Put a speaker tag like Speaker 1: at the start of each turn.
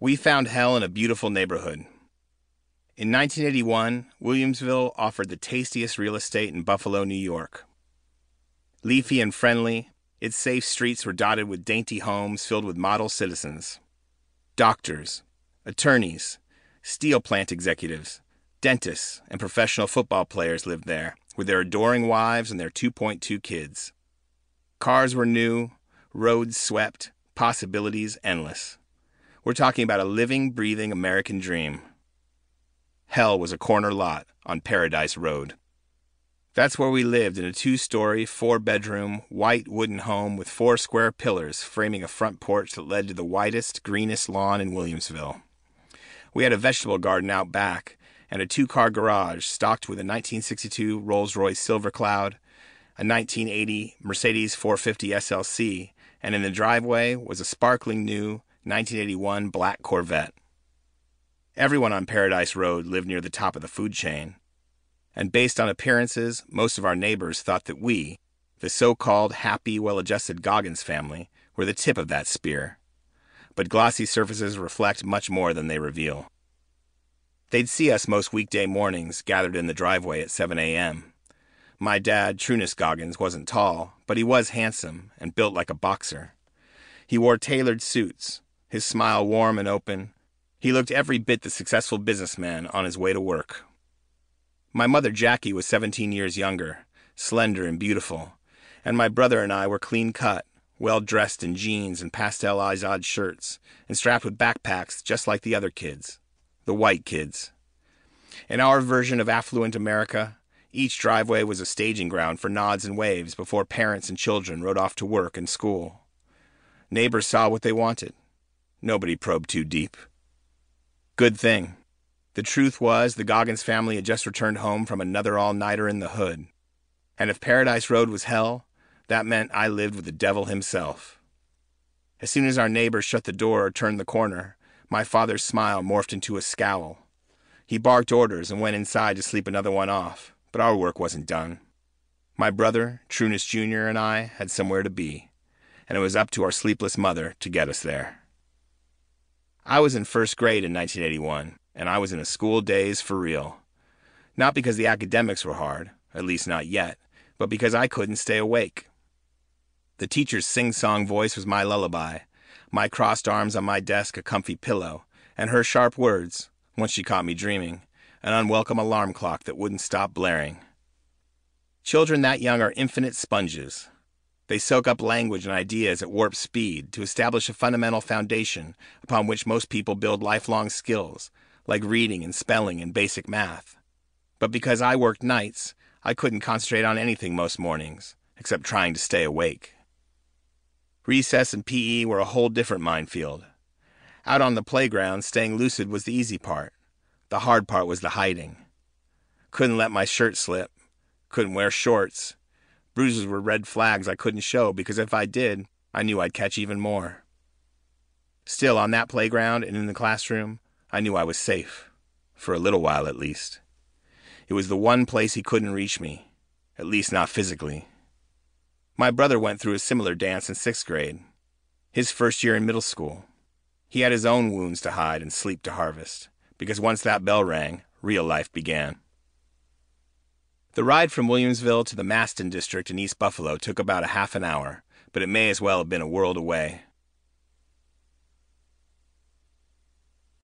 Speaker 1: We found hell in a beautiful neighborhood. In 1981, Williamsville offered the tastiest real estate in Buffalo, New York. Leafy and friendly, its safe streets were dotted with dainty homes filled with model citizens doctors, attorneys, steel plant executives, dentists, and professional football players lived there with their adoring wives and their 2.2 kids. Cars were new, roads swept, possibilities endless. We're talking about a living, breathing American dream. Hell was a corner lot on Paradise Road. That's where we lived in a two story, four bedroom, white wooden home with four square pillars framing a front porch that led to the widest, greenest lawn in Williamsville. We had a vegetable garden out back and a two car garage stocked with a 1962 Rolls Royce Silver Cloud, a 1980 Mercedes 450 SLC, and in the driveway was a sparkling new 1981 black Corvette. Everyone on Paradise Road lived near the top of the food chain, and based on appearances, most of our neighbors thought that we, the so called happy, well adjusted Goggins family, were the tip of that spear. But glossy surfaces reflect much more than they reveal. They'd see us most weekday mornings gathered in the driveway at 7 a.m. My dad, Trunus Goggins, wasn't tall, but he was handsome and built like a boxer. He wore tailored suits, his smile warm and open. He looked every bit the successful businessman on his way to work. My mother Jackie was 17 years younger, slender and beautiful, and my brother and I were clean cut, well dressed in jeans and pastel Izod shirts, and strapped with backpacks just like the other kids, the white kids. In our version of affluent America, each driveway was a staging ground for nods and waves before parents and children rode off to work and school. Neighbors saw what they wanted Nobody probed too deep. Good thing. The truth was, the Goggins family had just returned home from another all nighter in the hood. And if Paradise Road was hell, that meant I lived with the devil himself. As soon as our neighbor shut the door or turned the corner, my father's smile morphed into a scowl. He barked orders and went inside to sleep another one off, but our work wasn't done. My brother, Trunis Jr., and I had somewhere to be, and it was up to our sleepless mother to get us there. I was in first grade in 1981, and I was in a school days for real. Not because the academics were hard, at least not yet, but because I couldn't stay awake. The teacher's sing song voice was my lullaby, my crossed arms on my desk a comfy pillow, and her sharp words, once she caught me dreaming, an unwelcome alarm clock that wouldn't stop blaring. Children that young are infinite sponges. They soak up language and ideas at warp speed to establish a fundamental foundation upon which most people build lifelong skills, like reading and spelling and basic math. But because I worked nights, I couldn't concentrate on anything most mornings, except trying to stay awake. Recess and PE were a whole different minefield. Out on the playground, staying lucid was the easy part. The hard part was the hiding. Couldn't let my shirt slip. Couldn't wear shorts. Bruises were red flags I couldn't show because if I did, I knew I'd catch even more. Still, on that playground and in the classroom, I knew I was safe, for a little while at least. It was the one place he couldn't reach me, at least not physically. My brother went through a similar dance in sixth grade, his first year in middle school. He had his own wounds to hide and sleep to harvest, because once that bell rang, real life began. The ride from Williamsville to the Maston district in East Buffalo took about a half an hour, but it may as well have been a world away.